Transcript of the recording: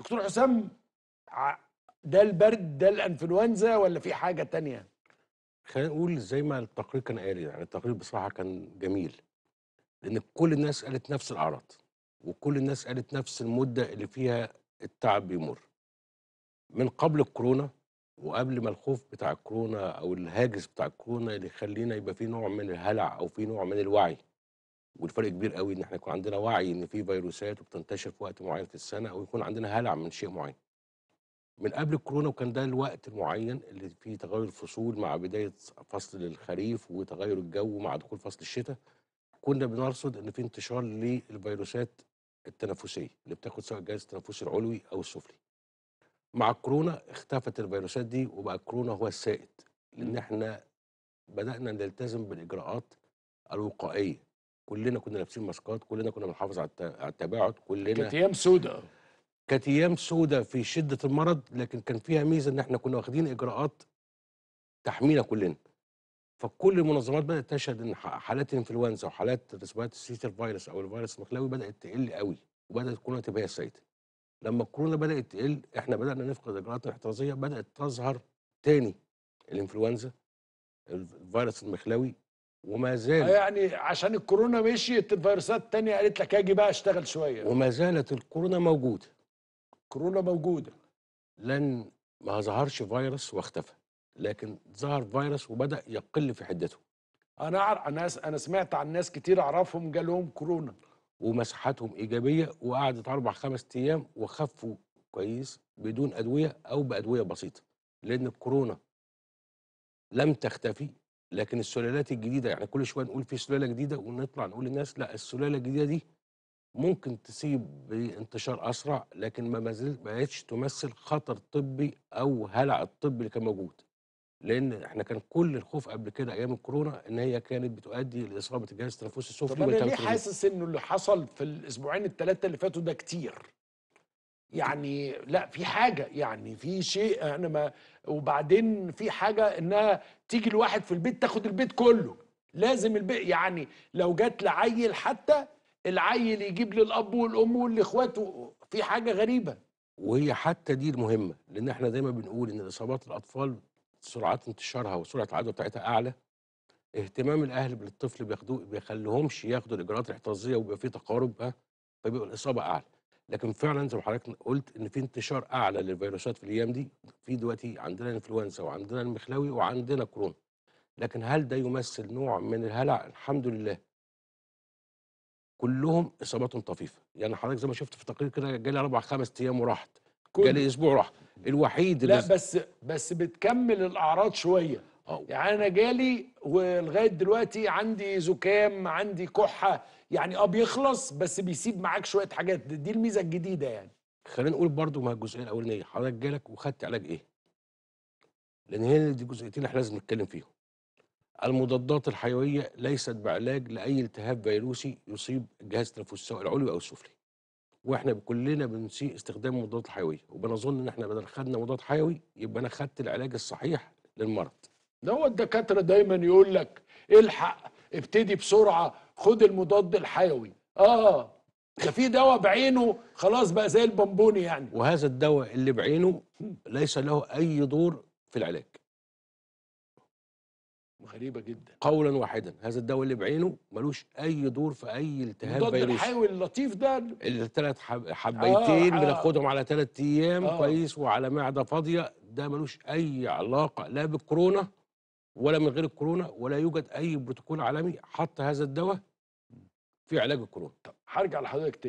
دكتور حسام ده البرد ده الانفلونزا ولا في حاجه تانية خلينا نقول زي ما التقرير كان قال يعني التقرير بصراحه كان جميل لان كل الناس قالت نفس الاعراض وكل الناس قالت نفس المده اللي فيها التعب بيمر من قبل الكورونا وقبل ما الخوف بتاع الكورونا او الهاجس بتاع الكورونا اللي يخلينا يبقى في نوع من الهلع او في نوع من الوعي والفرق كبير قوي ان احنا يكون عندنا وعي ان في فيروسات وبتنتشر في وقت معين في السنه او يكون عندنا هلع من شيء معين. من قبل الكورونا وكان ده الوقت المعين اللي فيه تغير الفصول مع بدايه فصل الخريف وتغير الجو مع دخول فصل الشتاء كنا بنرصد ان في انتشار للفيروسات التنفسيه اللي بتاخد سواء الجهاز التنفسي العلوي او السفلي. مع الكورونا اختفت الفيروسات دي وبقى الكورونا هو السائد لان احنا بدانا نلتزم بالاجراءات الوقائيه كلنا كنا لابسين ماسكات كلنا كنا بنحافظ على التباعد كلنا كانت ايام سوداء كانت ايام سوداء في شده المرض لكن كان فيها ميزه ان احنا كنا واخدين اجراءات تحمينا كلنا فكل المنظمات بدات تشهد ان حالات الانفلونزا وحالات تسببات السيتر فيروس او الفيروس المخلاوي بدات تقل قوي وبدات الكورونا تبقى هي لما الكورونا بدات تقل احنا بدانا نفقد اجراءات الاحترازيه بدات تظهر تاني الانفلونزا الفيروس المخلاوي وما زال آه، يعني عشان الكورونا مشيت الفيروسات الثانيه قالت لك اجي بقى اشتغل شويه وما زالت الكورونا موجوده الكورونا موجوده لن ما ظهرش فيروس واختفى لكن ظهر فيروس وبدا يقل في حدته انا انا انا سمعت عن ناس كتير اعرفهم جالهم كورونا ومسحتهم ايجابيه وقعدت اربع خمس ايام وخفوا كويس بدون ادويه او بادويه بسيطه لان الكورونا لم تختفي لكن السلالات الجديده يعني كل شويه نقول في سلاله جديده ونطلع نقول للناس لا السلاله الجديده دي ممكن تسيب بانتشار اسرع لكن ما زالت ما بقتش تمثل خطر طبي او هلع الطبي اللي كان موجود لان احنا كان كل الخوف قبل كده ايام الكورونا ان هي كانت بتؤدي لاصابه الجهاز التنفسي السفلي طب انا ليه حاسس انه اللي حصل في الاسبوعين الثلاثه اللي فاتوا ده كتير يعني لا في حاجه يعني في شيء انا ما وبعدين في حاجه انها تيجي لواحد في البيت تاخد البيت كله لازم البيت يعني لو جت لعيل حتى العيل يجيب للاب والام والاخوات في حاجه غريبه وهي حتى دي المهمه لان احنا دايما بنقول ان اصابات الاطفال سرعات انتشارها وسرعه العدوى بتاعتها اعلى اهتمام الاهل بالطفل بياخدوه بيخليهمش ياخدوا الاجراءات الاحترازيه وبيبقى في تقارب فبيبقى الاصابه اعلى لكن فعلا زي ما حضرتك قلت ان في انتشار اعلى للفيروسات في الايام دي في دلوقتي عندنا انفلونزا وعندنا المخلاوي وعندنا كورونا لكن هل ده يمثل نوع من الهلع الحمد لله كلهم اصاباتهم طفيفه يعني حضرتك زي ما شفت في تقرير كده جالي اربع خمس ايام وراحت جالي اسبوع راح الوحيد لا بس بس بتكمل الاعراض شويه يعني انا جالي ولغايه دلوقتي عندي زكام عندي كحه يعني اه بيخلص بس بيسيب معاك شويه حاجات دي الميزه الجديده يعني خلينا نقول برضو مع الجزئيه الاولانيه حضرتك جالك وخدت علاج ايه لان هنا دي جزئيتين احنا لازم نتكلم فيهم المضادات الحيويه ليست بعلاج لاي التهاب فيروسي يصيب الجهاز التنفسي سواء العلوي او السفلي واحنا كلنا بنسيء استخدام المضادات الحيويه وبنظن ان احنا بدل خدنا مضاد حيوي يبقى انا خدت العلاج الصحيح للمرض ده هو الدكاتره دايما يقول لك الحق ابتدي بسرعه خد المضاد الحيوي اه ده في دواء بعينه خلاص بقى زي البنبوني يعني وهذا الدواء اللي بعينه ليس له اي دور في العلاج غريبة جدا قولا واحدا هذا الدواء اللي بعينه ملوش أي دور في أي التهاب فيروسي المضاد الحيوي اللطيف ده الثلاث حبيتين آه،, آه بناخدهم على ثلاث أيام آه كويس وعلى معدة فاضية ده ملوش أي علاقة لا بالكورونا ولا من غير الكورونا ولا يوجد اي بروتوكول عالمي حط هذا الدواء في علاج الكورونا طب هرجع لحضرتك تاني